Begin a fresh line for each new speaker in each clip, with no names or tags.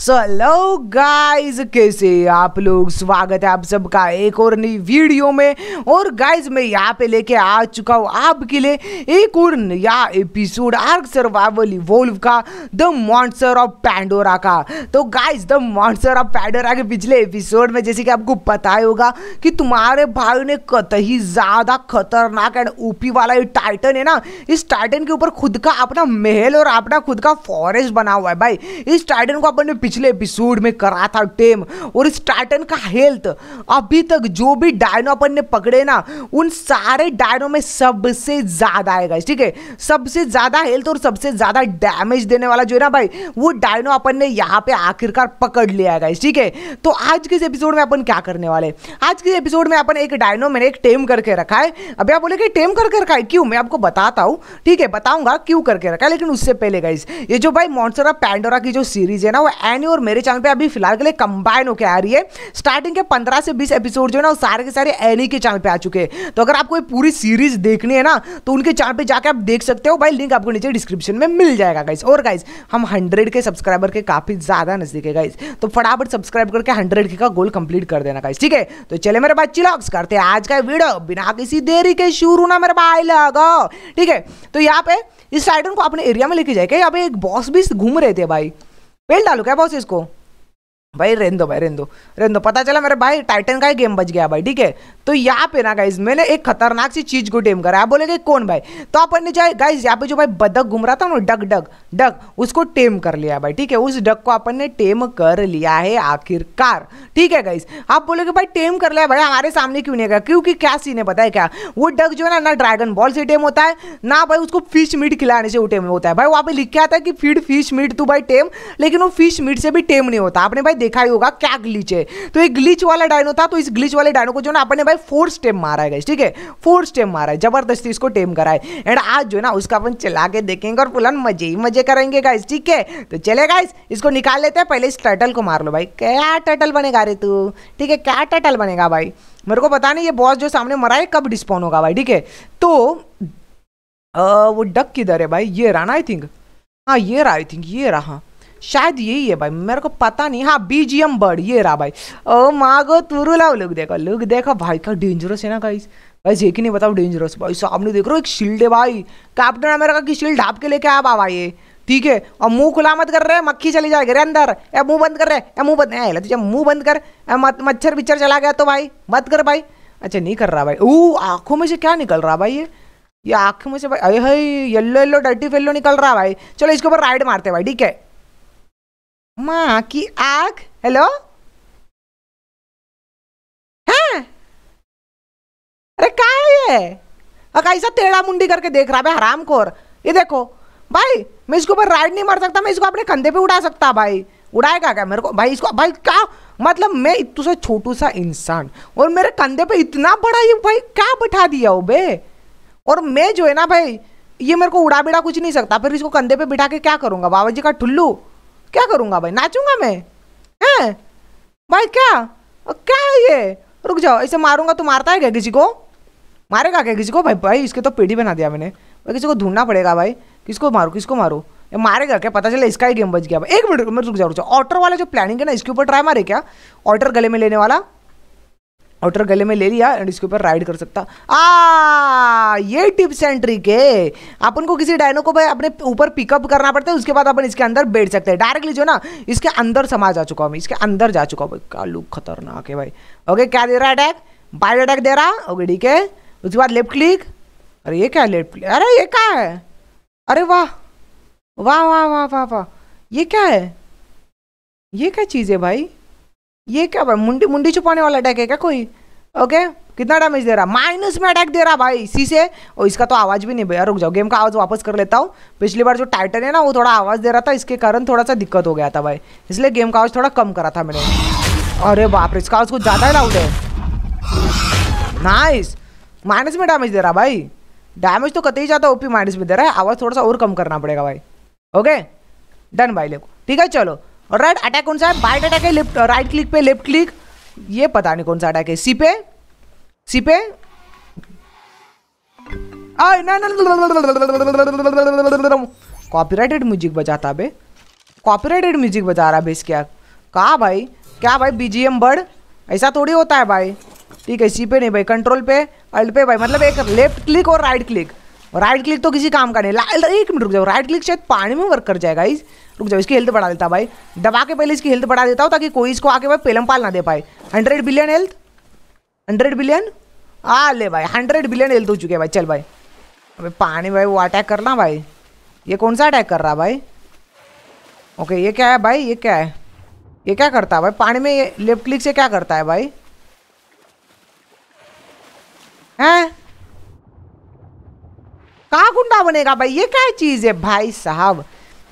So hello guys कैसे आप लोग स्वागत है आप सबका एक और नई वीडियो में और गाइस मैं यहाँ पे लेके आ चुका हूँ आपके लिए एक और नया एपिसोड आर्क सर्वाइवल इवोल्व का द मॉन्सर ऑफ पैंडोरा का तो guys the monster of Pandora के पिछले एपिसोड में जैसे कि आपको पता ही होगा कि तुम्हारे भाई ने कत ही ज़्यादा खतरनाक एंड ओपी वाला ये टाइटन है ना इस टाइटन के ऊपर खुद का अपना महल और अपना खुद का फॉरेस्ट बना हुआ है भाई इस टाइटन को अपन ने पिछले एपिसोड में करा था टेम और इस टाइटन का हेल्थ अभी तक जो भी डायनो अपन ने पकड़े ना उन सारे डायनो में सबसे ज़्यादा आएगा ठीक है सबसे ज़्यादा हेल्थ और सबसे ज़्यादा डैमेज देने वाला जो है ना भाई वो डायनो अपन ने यहाँ पे आखिरकार पकड़ लिया है ठीक है तो आज के इस एपिसोड में अपन क्या करने वाले आज के एपिसोड में अपन एक डायनो मैंने एक टेम करके रखा है अभी आप बोले कि टेम करके रखा है क्यों मैं आपको बताता हूँ ठीक है बताऊंगा क्यों करके रखा है लेकिन उससे पहले गाइस ये जो भाई मॉन्सर ऑफ पैंडोरा की जो सीरीज है ना वो नहीं और मेरे चैनल पे अभी फिलहाल के लिए कंबाइन होकर आ रही है स्टार्टिंग के पंद्रह से बीस एपिसोड जो है ना वो सारे के सारे एनी के चैनल पे आ चुके हैं तो अगर आपको ये पूरी सीरीज देखनी है ना तो उनके चैनल पे जाकर आप देख सकते हो भाई लिंक आपको नीचे डिस्क्रिप्शन में मिल जाएगा गाइस और गाइस हम हंड्रेड के सब्सक्राइबर के काफी ज्यादा नजदीक है गाइस तो फटाफट सब्सक्राइब करके हंड्रेड के का गोल कंप्लीट कर देना गाइस ठीक है तो चले मेरे बात चिलॉक्स करते हैं आज का वीडियो बिना किसी देरी के शुरू ना मेरे भाई लगा ठीक है तो यहाँ पे इस टाइटन को अपने एरिया में लेके जाएगा यहाँ पे एक बॉस भी घूम रहे थे भाई बेल डालो क्या बॉस इसको भाई रेन दो भाई रेन दो रेन दो पता चला मेरे भाई टाइटन का ही गेम बच गया भाई ठीक है तो यहाँ पे ना गाइज मैंने एक खतरनाक सी चीज को टेम करा आप बोलेगे कौन भाई तो अपन ने जो गाइज यहाँ पे जो भाई बदक घूम रहा था ना डग डग डग उसको टेम कर लिया भाई ठीक है उस डग को अपन ने टेम कर लिया है आखिरकार ठीक है गाइज आप बोलोगे भाई टेम कर लिया भाई हमारे सामने क्यों नहीं गया क्योंकि क्या सीन है पता है क्या वो डग जो है ना ना ड्रैगन बॉल से टेम होता है ना भाई उसको फिश मीट खिलाने से वो टेम होता है भाई वहाँ पे लिख के आता है कि फीड फिश मीट तू भाई टेम लेकिन वो फिश मीट से भी टेम नहीं होता आपने भाई देखा ही होगा क्या ग्लिच है तो एक ग्लिच वाला डायनो था तो इस ग्लिच वाले डायनो को जो ना अपने भाई फोर स्टेप मारा है ठीक है फोर स्टेप मारा है जबरदस्ती इसको टेम कराए एंड आज जो है ना उसका अपन चला के देखेंगे और फुलन मजे ही मजे करेंगे गाइस ठीक है तो चले गाइस इसको निकाल लेते हैं पहले इस टर्टल को मार लो भाई क्या टर्टल बनेगा रे तू ठीक है क्या टर्टल बनेगा भाई मेरे को पता नहीं ये बॉस जो सामने मरा है कब डिस्पॉन होगा भाई ठीक है तो आ, वो डक किधर है भाई ये रहा ना आई थिंक हाँ ये रहा आई थिंक ये रहा शायद यही है भाई मेरे को पता नहीं हाँ बीजीएम बढ़ बर्ड ये रहा भाई ओ मागो तुरु लाओ लुक देखो लुक देखो भाई का डेंजरस है ना गाइस भाई ये कि नहीं बताओ डेंजरस भाई सामने देख रहे हो एक शील्ड है भाई कैप्टन अमेरिका की शील्ड ढाप के लेके आया बाबा ये ठीक है और मुंह खुला मत कर रहे मक्खी चली जाएगी अरे अंदर ए मुंह बंद कर रहे ए मुंह बंद ए तुझे मुंह बंद कर मत मच्छर बिच्छर चला गया तो भाई मत कर भाई अच्छा नहीं कर रहा भाई ओ आंखों में से क्या निकल रहा भाई ये ये आंखों में से भाई अरे हई येल्लो येल्लो डर्टी फेल्लो निकल रहा भाई चलो इसके ऊपर राइड मारते भाई ठीक है माँ की आग हेलो है हाँ? अरे का है ये और कैसा टेढ़ा मुंडी करके देख रहा है हराम खोर ये देखो भाई मैं इसके ऊपर राइड नहीं मार सकता मैं इसको अपने कंधे पे उड़ा सकता भाई उड़ाएगा क्या मेरे को भाई इसको भाई क्या मतलब मैं इतना सा छोटू सा इंसान और मेरे कंधे पे इतना बड़ा ये भाई क्या बैठा दिया हो बे और मैं जो है ना भाई ये मेरे को उड़ा बिड़ा कुछ नहीं सकता फिर इसको कंधे पे बिठा के क्या करूंगा बाबा जी का ठुल्लू क्या करूंगा भाई नाचूंगा मैं है भाई क्या क्या है ये रुक जाओ ऐसे मारूंगा तो मारता है क्या किसी को मारेगा क्या किसी को भाई भाई इसके तो पेढ़ी बना दिया मैंने भाई किसी को ढूंढना पड़ेगा भाई किसको मारो किसको मारो ये मारेगा क्या पता चले इसका ही गेम बच गया एक मिनट रुक जाओ रुक जाओ ऑटर वाला जो प्लानिंग है ना इसके ऊपर ट्राई मारे क्या ऑटर गले में लेने वाला आउटर गले में ले लिया एंड इसके ऊपर राइड कर सकता आ ये टिप्स एंड ट्रिक है अपन को किसी डायनो को भाई अपने ऊपर पिकअप करना पड़ता है उसके बाद अपन इसके अंदर बैठ सकते हैं डायरेक्टली जो ना इसके अंदर समा जा चुका हूँ इसके अंदर जा चुका हूँ क्या लुक खतरनाक है भाई ओके क्या दे रहा है अटैक बाइड अटैक दे रहा ओके ठीक है उसके बाद लेफ्ट क्लिक अरे ये क्या लेफ्ट क्लिक अरे ये क्या है अरे वाह वाह वाह वाह वाह वाह ये क्या है ये क्या चीज़ है भाई ये क्या भाई मुंडी मुंडी छुपाने वाला अटैक है क्या कोई ओके कितना डैमेज दे रहा माइनस में अटैक दे रहा भाई इसी से और इसका तो आवाज़ भी नहीं भैया रुक जाओ गेम का आवाज़ वापस कर लेता हूँ पिछली बार जो टाइटन है ना वो थोड़ा आवाज़ दे रहा था इसके कारण थोड़ा सा दिक्कत हो गया था भाई इसलिए गेम का आवाज़ थोड़ा कम करा था मैंने अरे बाप रे इसका आवाज़ कुछ ज़्यादा ही लाउड है नाइस माइनस में डैमेज दे रहा भाई डैमेज तो कतई ज़्यादा ओपी माइनस में दे रहा है आवाज़ थोड़ा सा और कम करना पड़ेगा भाई ओके डन भाई लेको ठीक है चलो और राइट अटैक कौन सा है बाइट अटैक है लेफ्ट राइट क्लिक पे लेफ्ट क्लिक ये पता नहीं कौन सा अटैक है सी पे सी पे कॉपीराइटेड म्यूजिक बजाता बे कॉपीराइटेड म्यूजिक बजा रहा बेस क्या कहा भाई क्या भाई बीजीएम बर्ड ऐसा थोड़ी होता है भाई ठीक है सी पे नहीं भाई कंट्रोल पे अल्ट पे भाई मतलब एक लेफ्ट क्लिक और राइट क्लिक राइट क्लिक तो किसी काम का नहीं एक मिनट रुक जाओ राइट क्लिक शायद पानी में वर्क कर जाएगा इस रुक जाओ इसकी हेल्थ बढ़ा देता भाई दबा के पहले इसकी हेल्थ बढ़ा देता हूँ ताकि कोई इसको आके भाई पेलम पाल ना दे पाए hundred billion health hundred billion आ ले भाई हंड्रेड बिलियन हेल्थ हो चुके भाई चल भाई अबे पानी भाई वो अटैक करना भाई ये कौन सा अटैक कर रहा भाई ओके ये क्या है भाई ये क्या है ये क्या करता है भाई पानी में लेफ्ट क्लिक से क्या करता है भाई हैं कहा गुंडा बनेगा भाई ये क्या चीज़ है भाई साहब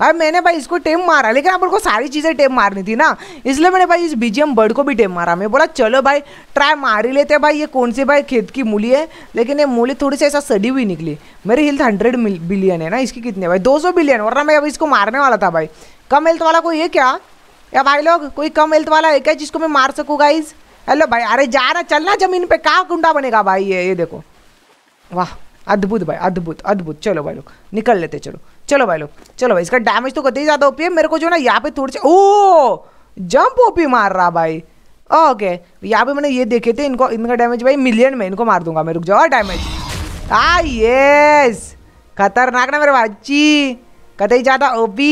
अब मैंने भाई इसको टेम मारा लेकिन आप को सारी चीज़ें टेम मारनी थी ना इसलिए मैंने भाई इस बीजेम बर्ड को भी टेम मारा मैं बोला चलो भाई ट्राई मार ही लेते भाई ये कौन सी भाई खेत की मूली है लेकिन ये मूली थोड़ी सी ऐसा सड़ी हुई निकली मेरी हेल्थ हंड्रेड बिलियन है ना इसकी कितनी है भाई दो सौ बिलियन वरना मैं अभी इसको मारने वाला था भाई कम हेल्थ वाला कोई है क्या या भाई लोग कोई कम हेल्थ वाला है क्या जिसको मैं मार सकूँ गाइज हेलो भाई अरे जा रहा चलना जमीन पे कहाँ गुंडा बनेगा भाई ये ये देखो वाह अद्भुत भाई अद्भुत अद्भुत चलो भाई लोग निकल लेते चलो चलो भाई लोग चलो भाई इसका डैमेज तो ही ज़्यादा ओपी है मेरे को जो ना यहाँ पे थोड़े सी ओ जंप ओपी मार रहा भाई ओके यहाँ पे मैंने ये देखे थे इनको इनका डैमेज भाई मिलियन में इनको मार दूंगा मैं रुक जाओ डैमेज आ यस खतरनाक ना मेरे भाजी ही ज़्यादा ओपी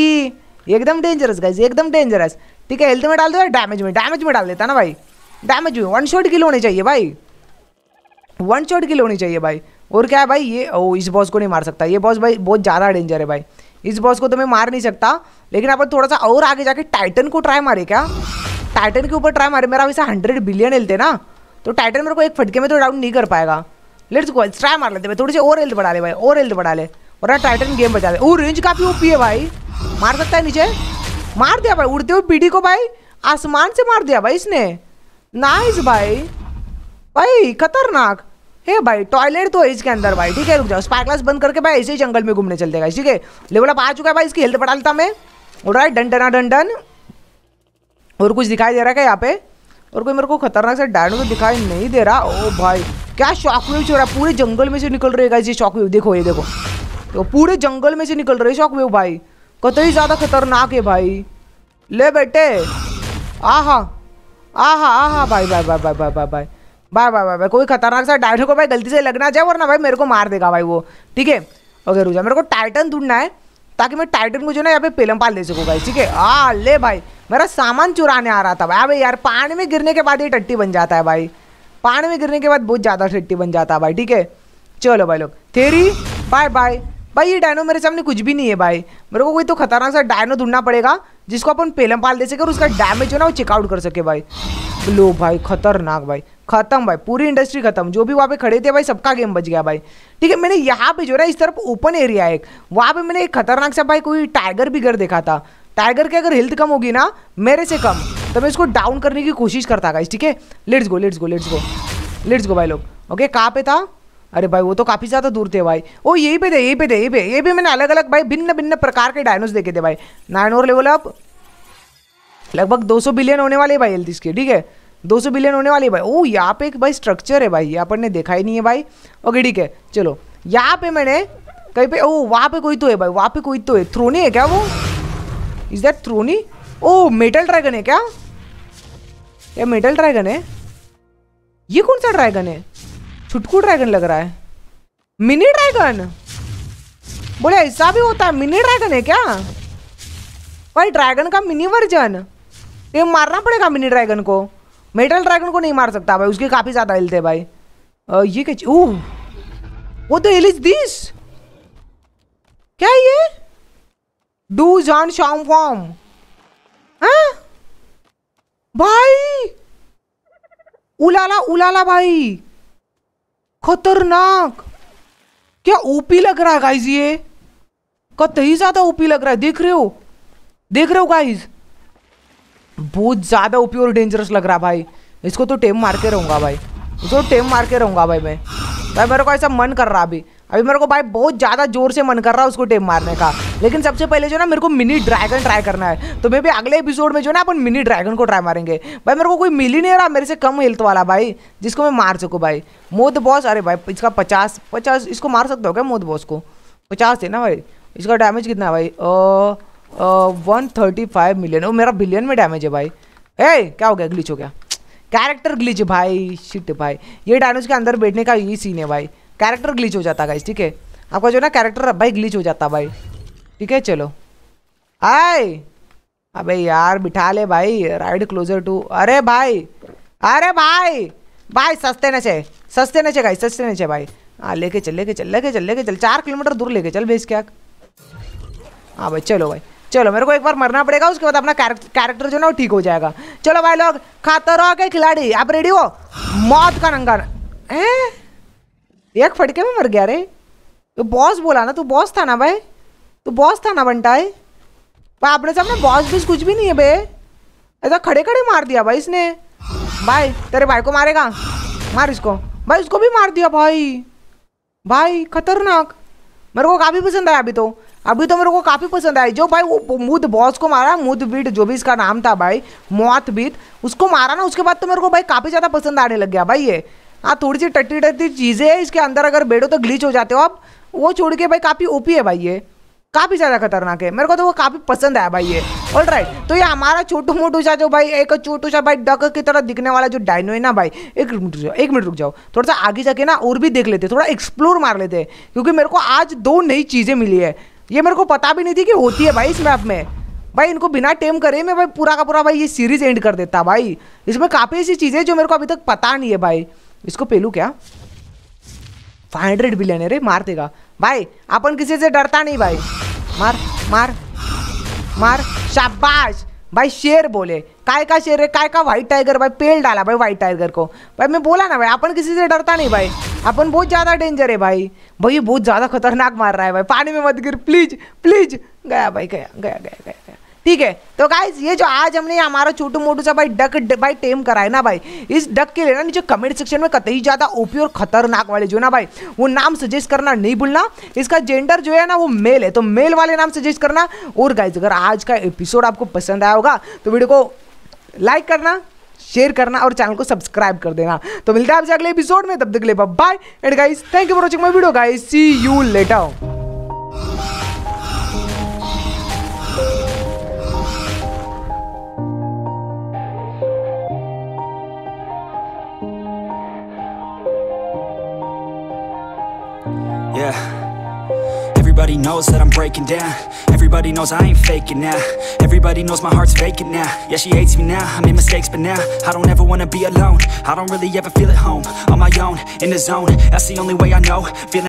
एकदम डेंजरस गाइज एकदम डेंजरस ठीक है हेल्थ में डाल दो डैमेज में डैमेज में डाल देता ना भाई डैमेज में वन शॉट किल होने चाहिए भाई वन शॉट किल होनी चाहिए भाई और क्या है भाई ये ओ इस बॉस को नहीं मार सकता ये बॉस भाई बहुत ज़्यादा डेंजर है भाई इस बॉस को तो मैं मार नहीं सकता लेकिन अपन थोड़ा सा और आगे जाके टाइटन को ट्राई मारे क्या टाइटन के ऊपर ट्राई मारे मेरा वैसे हंड्रेड बिलियन हेल्थ है ना तो टाइटन मेरे को एक फटके में तो डाउन नहीं कर पाएगा लेट्स गो ट्राई मार लेते भाई थोड़ी सी और हेल्थ बढ़ा ले भाई और हेल्थ बढ़ा ले और टाइटन गेम बचा ले ओ रेंज काफ़ी ओपी है भाई मार सकता है नीचे मार दिया भाई उड़ते हुए पीढ़ी को भाई आसमान से मार दिया भाई इसने नाइस भाई भाई खतरनाक हे भाई टॉयलेट तो है इसके अंदर भाई ठीक है रुक जाओ स्पार्क क्लास बंद करके भाई ऐसे ही जंगल में घूमने चलते गाइस ठीक है लेवल अप आ चुका है भाई इसकी हेल्थ बढ़ा लेता मैं और राइट डंडन डना डन और कुछ दिखाई दे रहा है यहाँ पे और कोई मेरे को खतरनाक से डायनो तो दिखाई नहीं दे रहा ओ भाई क्या शॉक वेव चल रहा है पूरे जंगल में से निकल रहेगा इसे शॉक वेव देखो ये देखो तो पूरे जंगल में से निकल रहे शॉक वेव भाई कतई ज़्यादा खतरनाक है भाई ले बेटे आहा आहा आहा भाई भाई भाई भाई भाई भाई भाई भाई भाई भाई कोई खतरनाक सा डायनो को भाई गलती से लगना चाहिए वरना भाई मेरे को मार देगा भाई वो ठीक है ओके रुझा मेरे को टाइटन ढूंढना है ताकि मैं टाइटन को जो ना यहाँ पे पेलम पाल दे सकूँ भाई ठीक है आ ले भाई मेरा सामान चुराने आ रहा था भाई अभी यार पानी में गिरने के बाद ये टट्टी बन जाता है भाई पानी में गिरने के बाद बहुत ज़्यादा टट्टी बन जाता है भाई ठीक है चलो भाई लोग थेरी बाय बाय भाई ये डायनो मेरे सामने कुछ भी नहीं है भाई मेरे को कोई तो खतरनाक सा डायनो ढूंढना पड़ेगा जिसको अपन पेलम पाल दे सके और उसका डैमेज जो ना वो चेकआउट कर सके भाई लो भाई खतरनाक भाई खत्म भाई पूरी इंडस्ट्री खत्म जो भी वहाँ पे खड़े थे भाई सबका गेम बच गया भाई ठीक है मैंने यहाँ पे जो है इस तरफ ओपन एरिया है एक वहाँ पे मैंने एक खतरनाक सा भाई कोई टाइगर भी घर देखा था टाइगर की अगर हेल्थ कम होगी ना मेरे से कम तो मैं इसको डाउन करने की कोशिश करता गाइस ठीक है let's go let's go let's go let's go भाई लोग ओके कहाँ पे था अरे भाई वो तो काफ़ी ज़्यादा दूर थे भाई ओ यही पे थे यही पे थे यही पे ये भी मैंने अलग अलग भाई भिन्न भिन्न प्रकार के डायनोस देखे थे भाई नाइन और लेवल अब लगभग 200 बिलियन होने वाले भाई हेल्थ इसके ठीक है 200 बिलियन होने वाली है भाई ओ यहाँ पे एक भाई स्ट्रक्चर है भाई यहाँ पर देखा ही नहीं है भाई ओके ठीक है चलो यहाँ पे मैंने कहीं पे ओ वहाँ पे कोई तो है भाई वहाँ पे कोई तो है थ्रोनी है क्या वो इज दैट थ्रोनी ओ मेटल ड्रैगन है क्या ये मेटल ड्रैगन है ये कौन सा ड्रैगन है छुटकू ड्रैगन लग रहा है मिनी ड्रैगन बोले ऐसा भी होता है मिनी ड्रैगन है क्या भाई ड्रैगन का मिनी वर्जन ये मारना पड़ेगा मिनी ड्रैगन को मेटल ड्रैगन को नहीं मार सकता भाई उसके काफ़ी ज़्यादा हिलते थे भाई आ, ये क्या ओह वो द हिल इज दिस क्या ये डू जॉन शाम फॉर्म भाई उलाला उलाला भाई खतरनाक क्या ओपी लग रहा है गाइज ये कत ही ज़्यादा ओपी लग रहा है देख रहे हो देख रहे हो गाइज बहुत ज़्यादा ओपी और डेंजरस लग रहा भाई इसको तो टेम मार के रहूंगा भाई इसको तो टेम मार के रहूंगा भाई मैं भाई मेरे को ऐसा मन कर रहा अभी अभी मेरे को भाई बहुत ज़्यादा जोर से मन कर रहा है उसको टेप मारने का लेकिन सबसे पहले जो ना मेरे को मिनी ड्रैगन ट्राई करना है तो मे भी अगले एपिसोड में जो ना अपन मिनी ड्रैगन को ट्राई मारेंगे भाई मेरे को कोई मिल ही नहीं रहा मेरे से कम हेल्थ वाला भाई जिसको मैं मार सकूँ भाई मोद बॉस अरे भाई इसका पचास पचास इसको मार सकते हो क्या मोद बॉस को पचास थे ना भाई इसका डैमेज कितना है भाई वन थर्टी फाइव मिलियन वो मेरा बिलियन में डैमेज है भाई ए क्या हो गया ग्लिच हो गया कैरेक्टर ग्लिच भाई शिट भाई ये डायनोज के अंदर बैठने का यही सीन है भाई कैरेक्टर ग्लिच हो जाता है ठीक है आपका जो ना कैरेक्टर भाई ग्लिच हो जाता भाई ठीक है चलो आए अबे यार बिठा ले भाई राइड क्लोजर टू अरे भाई अरे भाई भाई सस्ते न चे सस्ते न चे गाई सस्ते न चे भाई हाँ लेके चल लेके चल लेके चल लेके चल चार किलोमीटर दूर लेके चल भेज क्या हाँ भाई चलो भाई चलो मेरे को एक बार मरना पड़ेगा उसके बाद अपना कैरेक्टर जो ना वो ठीक हो जाएगा चलो भाई लोग खाते रहो के खिलाड़ी आप रेडी हो मौत का नंगा है एक फटके में मर गया रे तो बॉस बोला ना तू बॉस था ना भाई तू बॉस था ना बंटा है भाई अपने सामने बॉस बीस कुछ भी नहीं है भाई ऐसा खड़े खड़े मार दिया भाई इसने भाई तेरे भाई को मारेगा मार इसको भाई उसको भी मार दिया भाई भाई खतरनाक मेरे को काफ़ी पसंद आया अभी तो अभी तो मेरे को काफ़ी पसंद आया जो भाई वो मुद बॉस को मारा मुद बीट जो भी इसका नाम था भाई मौत बीट उसको मारा ना उसके बाद तो मेरे को भाई काफ़ी ज़्यादा पसंद आने लग गया भाई ये हाँ थोड़ी सी टट्टी टट्टी चीज़ें इसके अंदर अगर बैठो तो ग्लीच हो जाते हो अब वो छोड़ के भाई काफ़ी ओपी है भाई ये काफ़ी ज़्यादा खतरनाक है मेरे को तो वो काफ़ी पसंद आया भाई ये ऑल राइट तो ये हमारा छोटू मोटू सा जो भाई एक छोटू सा भाई डक की तरह दिखने वाला जो डायनो है ना भाई एक मिनट रुक जाओ एक मिनट रुक जाओ थोड़ा सा आगे जाके ना और भी देख लेते थोड़ा एक्सप्लोर मार लेते क्योंकि मेरे को आज दो नई चीज़ें मिली है ये मेरे को पता भी नहीं थी कि होती है भाई इस मैप में भाई इनको बिना टेम करे मैं भाई पूरा का पूरा भाई ये सीरीज एंड कर देता भाई इसमें काफ़ी ऐसी चीज़ें जो मेरे को अभी तक पता नहीं है भाई इसको पेलू क्या फाइव हंड्रेड बिलियन है रे मार देगा भाई अपन किसी से डरता नहीं भाई मार मार मार शाबाश भाई शेर बोले काय का शेर है काय का व्हाइट टाइगर भाई पेल डाला भाई व्हाइट टाइगर को भाई मैं बोला ना भाई अपन किसी से डरता नहीं भाई अपन बहुत ज़्यादा डेंजर है भाई भाई बहुत ज़्यादा खतरनाक मार रहा है भाई पानी में मत गिर प्लीज प्लीज गया भाई गया गया गया गया, गया। ठीक है तो गाइज ये जो आज हमने हमारा छोटू मोटू सा भाई डक भाई टेम करा है ना भाई इस डक के लिए ना नीचे कमेंट सेक्शन में कतई ज़्यादा ओपी और खतरनाक वाले जो ना भाई वो नाम सजेस्ट करना नहीं भूलना इसका जेंडर जो है ना वो मेल है तो मेल वाले नाम सजेस्ट करना और गाइज अगर आज का एपिसोड आपको पसंद आया होगा तो वीडियो को लाइक करना शेयर करना और चैनल को सब्सक्राइब कर देना तो मिलते हैं आपसे अगले एपिसोड में तब तक ले bye and guys thank you for watching my video guys see you later Everybody knows that I'm breaking down Everybody knows I ain't faking now Everybody knows my heart's vacant now Yeah, she hates me now, I made mistakes but now I don't ever wanna be alone I don't really ever feel at home On my own, in the zone That's the only way I know Feeling